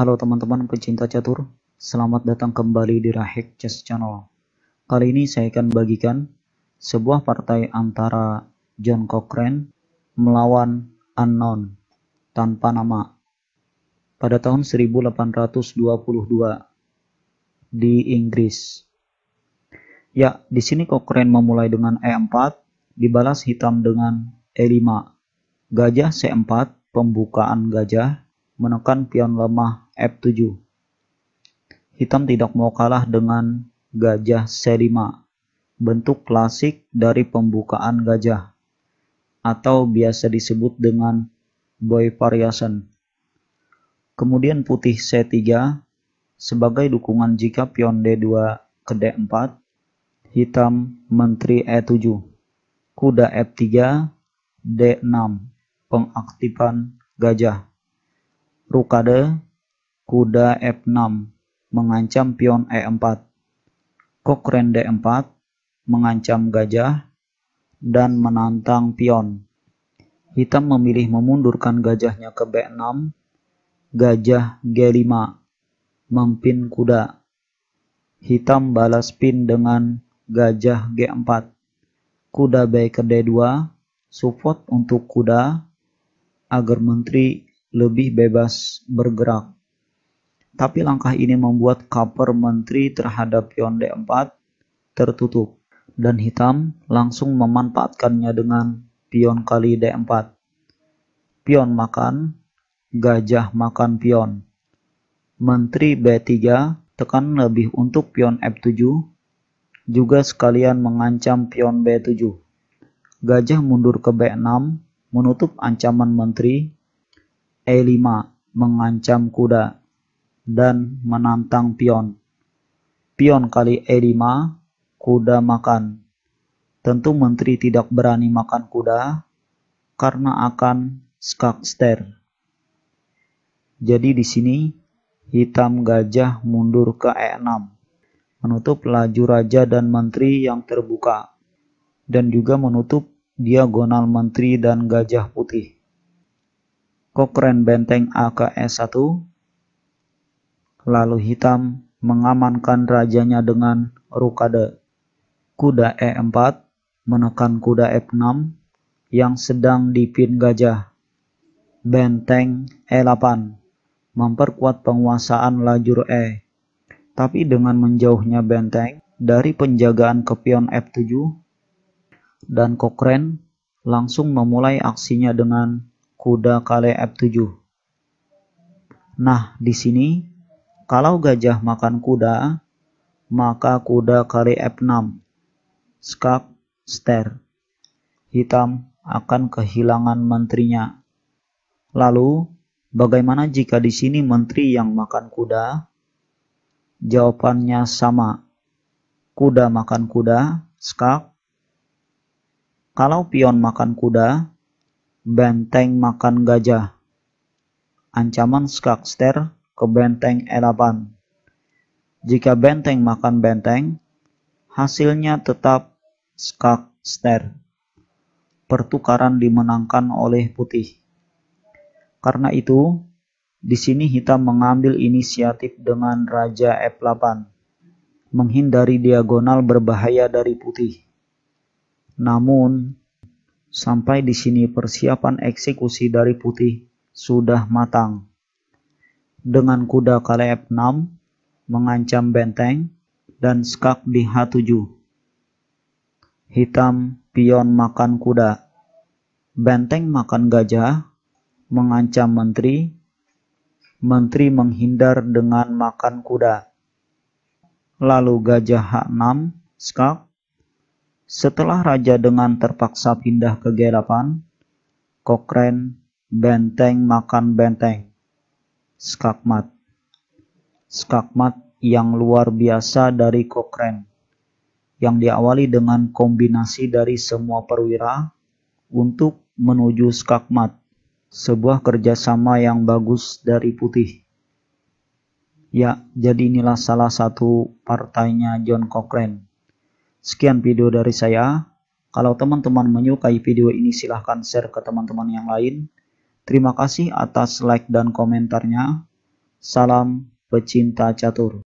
Halo teman-teman pecinta catur, selamat datang kembali di Rahek Chess Channel. Kali ini saya akan bagikan sebuah partai antara John Cochrane melawan Unknown tanpa nama pada tahun 1822 di Inggris. Ya, di sini Cochrane memulai dengan E4, dibalas hitam dengan E5. Gajah C4, pembukaan gajah, menekan pion lemah F7. Hitam tidak mau kalah dengan gajah C5, bentuk klasik dari pembukaan gajah, atau biasa disebut dengan boy variation. Kemudian putih C3 sebagai dukungan jika pion D2 ke D4, hitam menteri E7, kuda F3, D6, pengaktifan gajah. Rukade kuda F6 mengancam pion E4, Kokren D4 mengancam gajah, dan menantang pion. Hitam memilih memundurkan gajahnya ke B6, gajah G5, mempin kuda. Hitam balas pin dengan gajah G4, kuda B ke D2, support untuk kuda agar menteri lebih bebas bergerak. Tapi langkah ini membuat cover menteri terhadap pion D4 tertutup dan hitam langsung memanfaatkannya dengan pion kali D4. Pion makan, gajah makan pion. Menteri B3 tekan lebih untuk pion F7, juga sekalian mengancam pion B7. Gajah mundur ke B6, menutup ancaman menteri. E5 mengancam kuda dan menantang pion. Pion kali E5, kuda makan. Tentu menteri tidak berani makan kuda karena akan skak ster. Jadi di sini hitam gajah mundur ke E6, menutup laju raja dan menteri yang terbuka, dan juga menutup diagonal menteri dan gajah putih. Kokren benteng aks 1 Lalu hitam mengamankan rajanya dengan rukade. Kuda E4 menekan kuda F6 e yang sedang dipin gajah. Benteng E8 memperkuat penguasaan lajur E. Tapi dengan menjauhnya benteng dari penjagaan ke pion F7 dan kokren langsung memulai aksinya dengan kuda kale F7. Nah, di sini kalau gajah makan kuda, maka kuda kali F6, skak, ster. Hitam akan kehilangan menterinya. Lalu, bagaimana jika di sini menteri yang makan kuda? Jawabannya sama. Kuda makan kuda, skak. Kalau pion makan kuda, benteng makan gajah. Ancaman skak ster ke benteng e8. Jika benteng makan benteng, hasilnya tetap skak ster. Pertukaran dimenangkan oleh putih. Karena itu, di sini hitam mengambil inisiatif dengan Raja F8, menghindari diagonal berbahaya dari putih. Namun, sampai di sini persiapan eksekusi dari putih sudah matang dengan kuda kala F6 mengancam benteng dan skak di H7. Hitam pion makan kuda. Benteng makan gajah mengancam menteri. Menteri menghindar dengan makan kuda. Lalu gajah H6 skak. Setelah raja dengan terpaksa pindah ke G8, Cochrane benteng makan benteng skakmat. Skakmat yang luar biasa dari Cochrane, yang diawali dengan kombinasi dari semua perwira untuk menuju skakmat, sebuah kerjasama yang bagus dari putih. Ya, jadi inilah salah satu partainya John Cochrane. Sekian video dari saya. Kalau teman-teman menyukai video ini silahkan share ke teman-teman yang lain. Terima kasih atas like dan komentarnya. Salam pecinta catur.